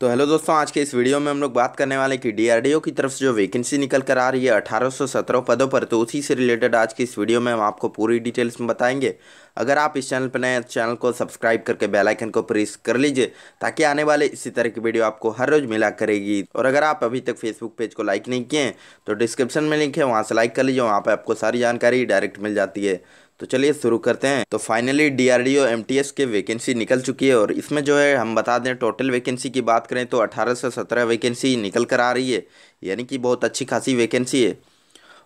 तो हेलो दोस्तों आज के इस वीडियो में हम लोग बात करने वाले कि डीआरडीओ की तरफ से जो वैकेंसी निकल कर आ रही है 1817 पदों पर तो उसी से रिलेटेड आज की इस वीडियो में हम आपको पूरी डिटेल्स में बताएंगे अगर आप इस चैनल पर नए चैनल तो को सब्सक्राइब करके बेल आइकन को प्रेस कर लीजिए ताकि आने वाले इसी तरह की वीडियो आपको हर रोज़ मिला करेगी और अगर आप अभी तक फेसबुक पेज को लाइक नहीं किए तो डिस्क्रिप्शन में लिंक है वहाँ से लाइक कर लीजिए वहाँ पर आपको सारी जानकारी डायरेक्ट मिल जाती है तो चलिए शुरू करते हैं तो फाइनली डीआरडीओ एमटीएस के वैकेंसी निकल चुकी है और इसमें जो है हम बता दें टोटल वैकेंसी की बात करें तो 18 से 17 वैकेंसी निकल कर आ रही है यानी कि बहुत अच्छी खासी वैकेंसी है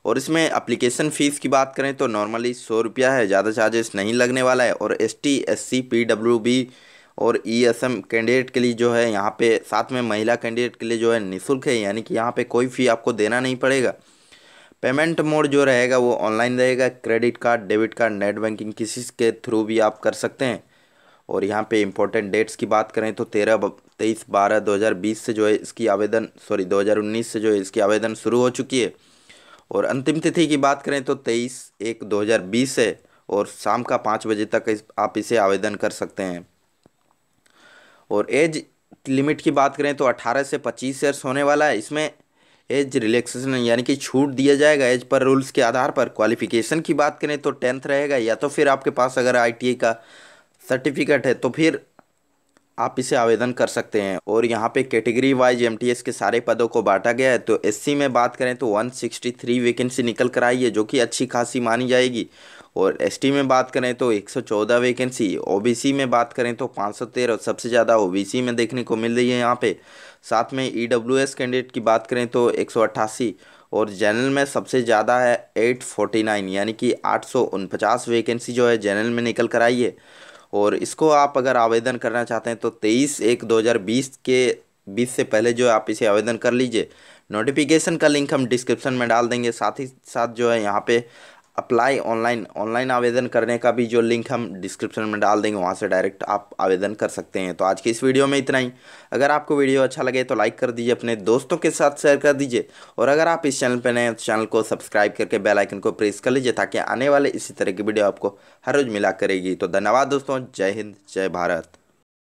और इसमें अप्लीकेशन फ़ीस की बात करें तो नॉर्मली सौ रुपया है ज़्यादा चार्जेस नहीं लगने वाला है और S T S C P W B और ई एस एम कैंडिडेट के लिए जो है यहाँ पर साथ में महिला कैंडिडेट के लिए जो है निःशुल्क है यानी कि यहाँ पर कोई फ़ी आपको देना नहीं पड़ेगा पेमेंट मोड जो रहेगा वो ऑनलाइन रहेगा credit card debit card net banking किसी के थ्रू भी आप कर सकते हैं और यहाँ पे इम्पोर्टेंट डेट्स की बात करें तो तेरह तेईस बारह दो हज़ार बीस से जो है इसकी आवेदन सॉरी दो हज़ार उन्नीस से जो है इसकी आवेदन शुरू हो चुकी है और अंतिम तिथि की बात करें तो तेईस एक दो हज़ार बीस है और शाम का पाँच बजे तक आप इसे आवेदन कर सकते हैं और एज लिमिट की बात करें तो 18 से 25 ईयर्स होने वाला है इसमें एज रिलैक्सेशन यानी कि छूट दिया जाएगा एज पर रूल्स के आधार पर क्वालिफिकेशन की बात करें तो टेंथ रहेगा या तो फिर आपके पास अगर आई का सर्टिफिकेट है तो फिर आप इसे आवेदन कर सकते हैं और यहाँ पे कैटेगरी वाइज एम के सारे पदों को बांटा गया है तो एससी में बात करें तो 163 वैकेंसी निकल कर आई है जो कि अच्छी खासी मानी जाएगी और एसटी में बात करें तो 114 वैकेंसी ओबीसी में बात करें तो 513 सबसे ज़्यादा ओबीसी में देखने को मिल रही है यहाँ पे साथ में ईडब्ल्यूएस e कैंडिडेट की बात करें तो 188 और जनरल में सबसे ज़्यादा है 849 यानी कि आठ वैकेंसी जो है जनरल में निकल कर आई है और इसको आप अगर आवेदन करना चाहते हैं तो तेईस एक बीस के बीस से पहले जो है आप इसे आवेदन कर लीजिए नोटिफिकेशन का लिंक हम डिस्क्रिप्शन में डाल देंगे साथ ही साथ जो है यहाँ पे अप्लाई ऑनलाइन ऑनलाइन आवेदन करने का भी जो लिंक हम डिस्क्रिप्शन में डाल देंगे वहाँ से डायरेक्ट आप आवेदन कर सकते हैं तो आज की इस वीडियो में इतना ही अगर आपको वीडियो अच्छा लगे तो लाइक कर दीजिए अपने दोस्तों के साथ शेयर कर दीजिए और अगर आप इस चैनल पर नए हैं तो चैनल को सब्सक्राइब करके बेल आइकन को प्रेस कर लीजिए ताकि आने वाले इसी तरह की वीडियो आपको हर रोज़ मिला करेगी तो धन्यवाद दोस्तों जय हिंद जय भारत